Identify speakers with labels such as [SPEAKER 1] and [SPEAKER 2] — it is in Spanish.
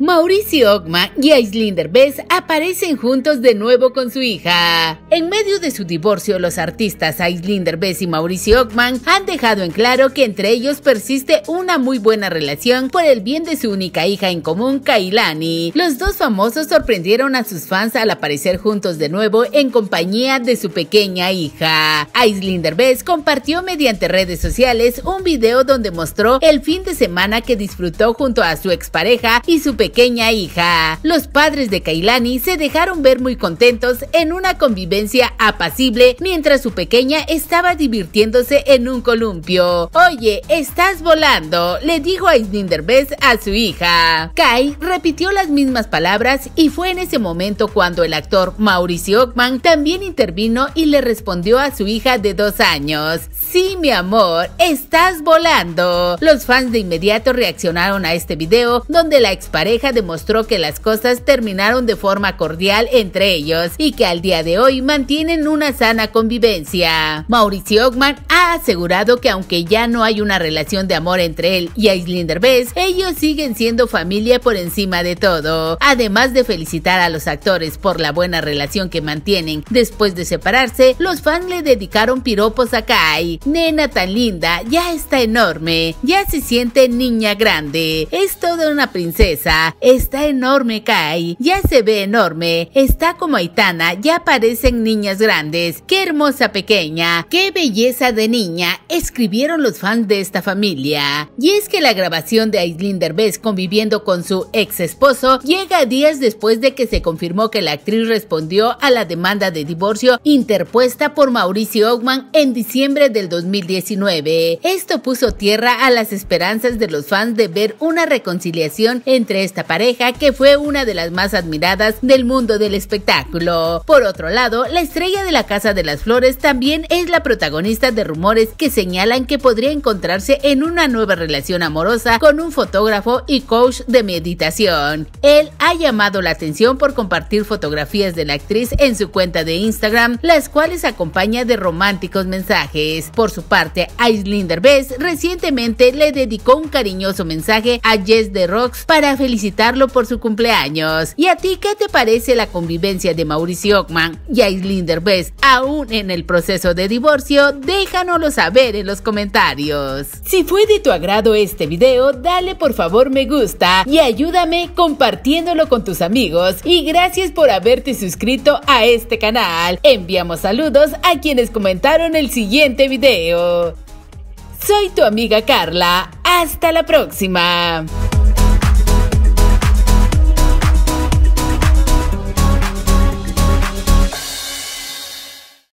[SPEAKER 1] Mauricio Ockman y Aislinder Bess aparecen juntos de nuevo con su hija. En medio de su divorcio, los artistas Aislinder Bess y Mauricio Ogman han dejado en claro que entre ellos persiste una muy buena relación por el bien de su única hija en común, Kailani. Los dos famosos sorprendieron a sus fans al aparecer juntos de nuevo en compañía de su pequeña hija. Aislinder Bess compartió mediante redes sociales un video donde mostró el fin de semana que disfrutó junto a su expareja y su pequeña pequeña hija. Los padres de Kailani se dejaron ver muy contentos en una convivencia apacible mientras su pequeña estaba divirtiéndose en un columpio. Oye, estás volando, le dijo a Sninderbest a su hija. Kai repitió las mismas palabras y fue en ese momento cuando el actor Mauricio Ockman también intervino y le respondió a su hija de dos años. Sí, mi amor, estás volando. Los fans de inmediato reaccionaron a este video donde la expareja demostró que las cosas terminaron de forma cordial entre ellos y que al día de hoy mantienen una sana convivencia. Mauricio Ogman ha asegurado que aunque ya no hay una relación de amor entre él y Aislinder Bess, ellos siguen siendo familia por encima de todo. Además de felicitar a los actores por la buena relación que mantienen después de separarse, los fans le dedicaron piropos a Kai. Nena tan linda, ya está enorme, ya se siente niña grande, es toda una princesa Está enorme, Kai. Ya se ve enorme. Está como Aitana. Ya parecen niñas grandes. Qué hermosa pequeña. Qué belleza de niña. Escribieron los fans de esta familia. Y es que la grabación de Aislinn Derbez conviviendo con su ex esposo llega días después de que se confirmó que la actriz respondió a la demanda de divorcio interpuesta por Mauricio Ogman en diciembre del 2019. Esto puso tierra a las esperanzas de los fans de ver una reconciliación entre esta pareja que fue una de las más admiradas del mundo del espectáculo. Por otro lado, la estrella de la Casa de las Flores también es la protagonista de rumores que señalan que podría encontrarse en una nueva relación amorosa con un fotógrafo y coach de meditación. Él ha llamado la atención por compartir fotografías de la actriz en su cuenta de Instagram, las cuales acompaña de románticos mensajes. Por su parte, Aislinder Best recientemente le dedicó un cariñoso mensaje a Jess de Rocks para felicitar por su cumpleaños. ¿Y a ti qué te parece la convivencia de Mauricio Ockman y Aislinn Derbez aún en el proceso de divorcio? Déjanoslo saber en los comentarios. Si fue de tu agrado este video, dale por favor me gusta y ayúdame compartiéndolo con tus amigos. Y gracias por haberte suscrito a este canal. Enviamos saludos a quienes comentaron el siguiente video. Soy tu amiga Carla. Hasta la próxima.